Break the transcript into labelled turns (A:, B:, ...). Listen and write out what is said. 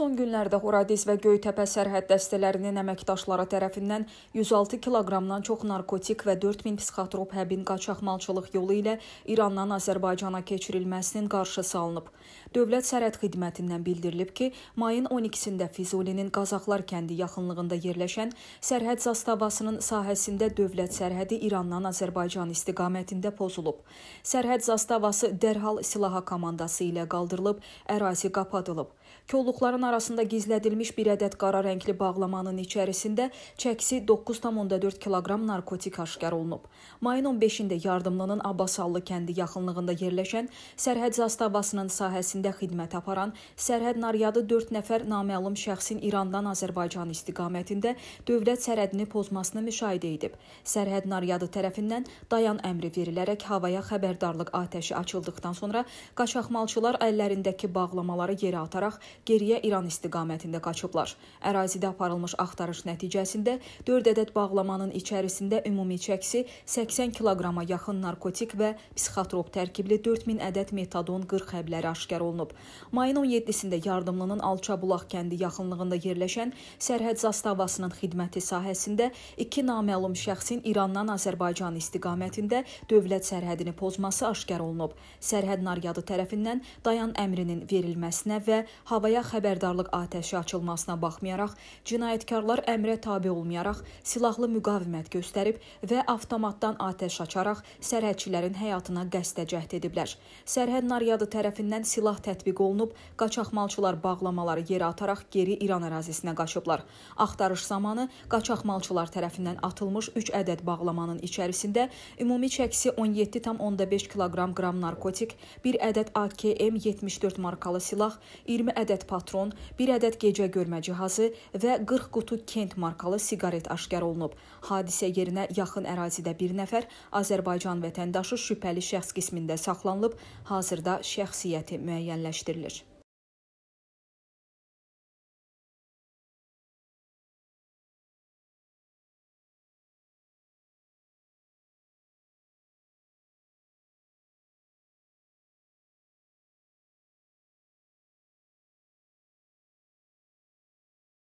A: Son günlərdə Horades və Göytəpə sərhəd dəstələrinin əməkdaşları tərəfindən 106 kiloqramdan çox narkotik və 4000 psixotrop həbin qaçaqmalçılıq yolu ilə İrandan Azərbaycana keçirilməsinin qarşısı alınıb. Dövlət Sərhəd Xidmətindən bildirilib ki, mayın 12-də Füzulinin Qazaxlar kəndi yaxınlığında yerləşən sərhəd zastavasının sahəsində dövlət sərhədi İrandan Azərbaycan istiqamətində pozulub. Sərhəd zastavası dərhal silaha komandası ilə qaldırılıb, ərazi qapatılıb. Kolluqların arasında gizlədilmiş bir ədəd qara rəngli bağlamanın içərisində çəkisi 9,4 kiloqram narkotik aşkar olunub. Mayın 15-də yardımlının Abbasallı kəndi yaxınlığında yerləşən sərhəd zastavasının sahəsində xidmət aparan sərhəd naryadı 4 nəfər naməlum şəxsin İrandan Azərbaycan istiqamətində dövlət sərhədini pozmasını müşahidə edib. Sərhəd naryadı tərəfindən dayan əmri verilərək havaya xəbərdarlıq atəşi açıldıqdan sonra qaçaqmalçılar əllərindəki bağlamaları yerə ataraq geriyə İran istiqamətində qaçıblar. Ərazidə aparılmış axtarış nəticəsində 4 ədəd bağlamanın içərisində ümumi çəkisi 80 kiloqrama yaxın narkotik və psixotrop tərkibli 4000 ədəd metadon 40 həbləri aşkar olunub. Mayın 17-sində yardımlının Alçabulaq kəndi yaxınlığında yerləşən sərhəd zastavasının xidməti sahəsində iki naməlum şəxsin İrandan Azərbaycan istiqamətində dövlət sərhədini pozması aşkar olunub. Sərhəd naryadi tərəfindən dayan əmrinin verilməsinə və havaya xəbərdarlıq atəşi açılmasına baxmayaraq, cinayətkarlar əmrə tabe olmayaraq silahlı müqavimət göstərib və avtomatdan atəş açaraq sərhədçilərin həyatına qəsdə cəhd ediblər. Sərhəd naryadı tərəfindən silah tətbiq olunub, qaçaqmalçılar bağlamaları yerə ataraq geri İran ərazisinə qaçıblar. Axtarış zamanı qaçaqmalçılar tərəfindən atılmış 3 ədəd bağlamanın içərisində ümumi çəkisi 17,5 kiloqram qram narkotik, 1 ədəd AKM 74 markalı silah, 20 ədəd patron, bir ədəd gecə görmə cihazı və 40 qutu Kent markalı siqaret aşkar olunub. Hadisə yerinə yaxın ərazidə bir nəfər Azərbaycan vətəndaşı şübhəli şəxs qismində saxlanılıb, hazırda şəxsiyyəti müəyyənləşdirilir.